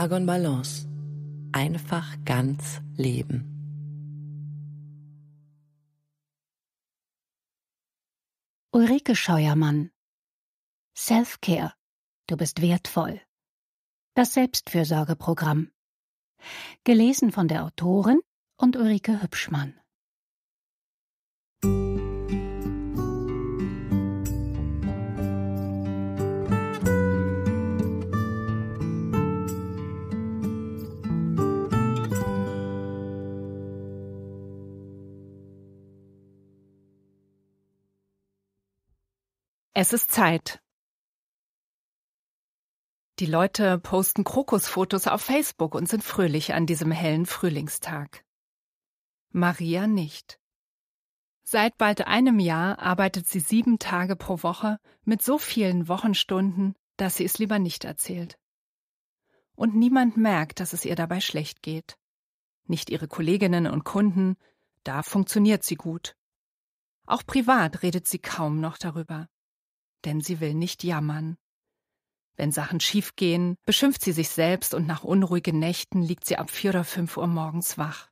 Argon Balance. Einfach ganz leben. Ulrike Scheuermann. Self-Care. Du bist wertvoll. Das Selbstfürsorgeprogramm. Gelesen von der Autorin und Ulrike Hübschmann. Es ist Zeit. Die Leute posten Krokusfotos auf Facebook und sind fröhlich an diesem hellen Frühlingstag. Maria nicht. Seit bald einem Jahr arbeitet sie sieben Tage pro Woche mit so vielen Wochenstunden, dass sie es lieber nicht erzählt. Und niemand merkt, dass es ihr dabei schlecht geht. Nicht ihre Kolleginnen und Kunden, da funktioniert sie gut. Auch privat redet sie kaum noch darüber denn sie will nicht jammern. Wenn Sachen schiefgehen, beschimpft sie sich selbst und nach unruhigen Nächten liegt sie ab vier oder fünf Uhr morgens wach.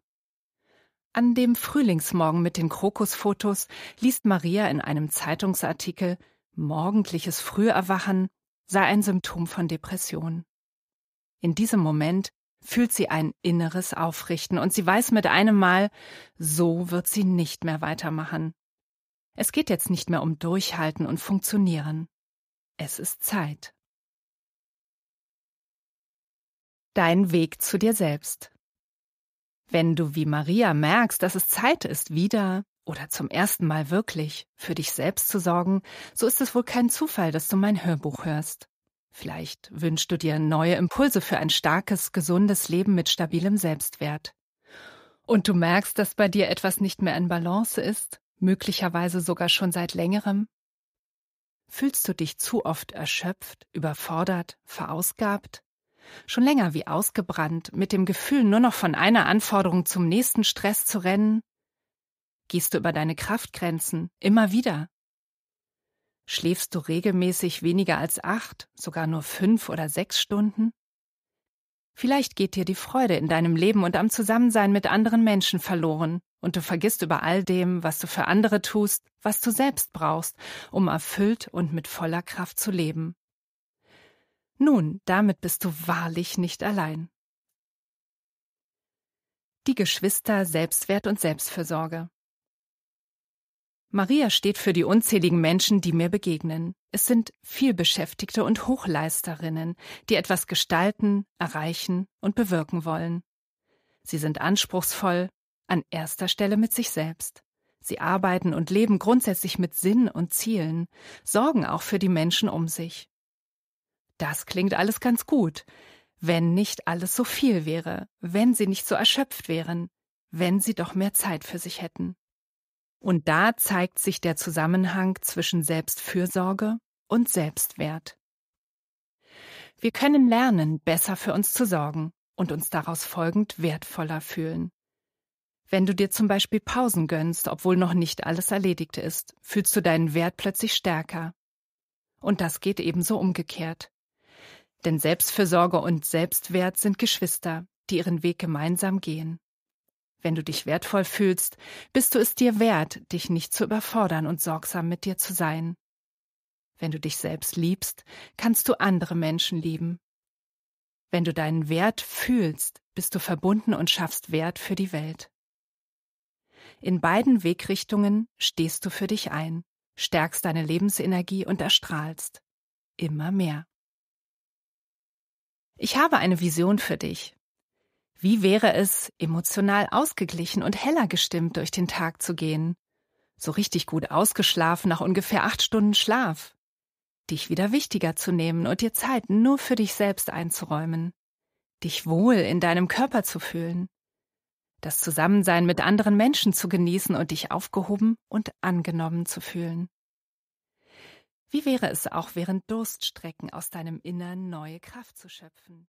An dem Frühlingsmorgen mit den Krokusfotos liest Maria in einem Zeitungsartikel, morgendliches Früherwachen sei ein Symptom von Depression. In diesem Moment fühlt sie ein inneres Aufrichten und sie weiß mit einem Mal, so wird sie nicht mehr weitermachen. Es geht jetzt nicht mehr um Durchhalten und Funktionieren. Es ist Zeit. Dein Weg zu dir selbst. Wenn du wie Maria merkst, dass es Zeit ist, wieder oder zum ersten Mal wirklich für dich selbst zu sorgen, so ist es wohl kein Zufall, dass du mein Hörbuch hörst. Vielleicht wünschst du dir neue Impulse für ein starkes, gesundes Leben mit stabilem Selbstwert. Und du merkst, dass bei dir etwas nicht mehr in Balance ist? möglicherweise sogar schon seit längerem? Fühlst du dich zu oft erschöpft, überfordert, verausgabt? Schon länger wie ausgebrannt, mit dem Gefühl, nur noch von einer Anforderung zum nächsten Stress zu rennen? Gehst du über deine Kraftgrenzen, immer wieder? Schläfst du regelmäßig weniger als acht, sogar nur fünf oder sechs Stunden? Vielleicht geht dir die Freude in deinem Leben und am Zusammensein mit anderen Menschen verloren, und du vergisst über all dem, was du für andere tust, was du selbst brauchst, um erfüllt und mit voller Kraft zu leben. Nun, damit bist du wahrlich nicht allein. Die Geschwister Selbstwert und Selbstfürsorge. Maria steht für die unzähligen Menschen, die mir begegnen. Es sind vielbeschäftigte und Hochleisterinnen, die etwas gestalten, erreichen und bewirken wollen. Sie sind anspruchsvoll, an erster Stelle mit sich selbst. Sie arbeiten und leben grundsätzlich mit Sinn und Zielen, sorgen auch für die Menschen um sich. Das klingt alles ganz gut, wenn nicht alles so viel wäre, wenn sie nicht so erschöpft wären, wenn sie doch mehr Zeit für sich hätten. Und da zeigt sich der Zusammenhang zwischen Selbstfürsorge und Selbstwert. Wir können lernen, besser für uns zu sorgen und uns daraus folgend wertvoller fühlen. Wenn du dir zum Beispiel Pausen gönnst, obwohl noch nicht alles erledigt ist, fühlst du deinen Wert plötzlich stärker. Und das geht ebenso umgekehrt. Denn Selbstfürsorge und Selbstwert sind Geschwister, die ihren Weg gemeinsam gehen. Wenn du dich wertvoll fühlst, bist du es dir wert, dich nicht zu überfordern und sorgsam mit dir zu sein. Wenn du dich selbst liebst, kannst du andere Menschen lieben. Wenn du deinen Wert fühlst, bist du verbunden und schaffst Wert für die Welt. In beiden Wegrichtungen stehst du für dich ein, stärkst deine Lebensenergie und erstrahlst. Immer mehr. Ich habe eine Vision für dich. Wie wäre es, emotional ausgeglichen und heller gestimmt durch den Tag zu gehen? So richtig gut ausgeschlafen nach ungefähr acht Stunden Schlaf. Dich wieder wichtiger zu nehmen und dir Zeit nur für dich selbst einzuräumen. Dich wohl in deinem Körper zu fühlen das Zusammensein mit anderen Menschen zu genießen und dich aufgehoben und angenommen zu fühlen. Wie wäre es auch während Durststrecken aus deinem Innern neue Kraft zu schöpfen?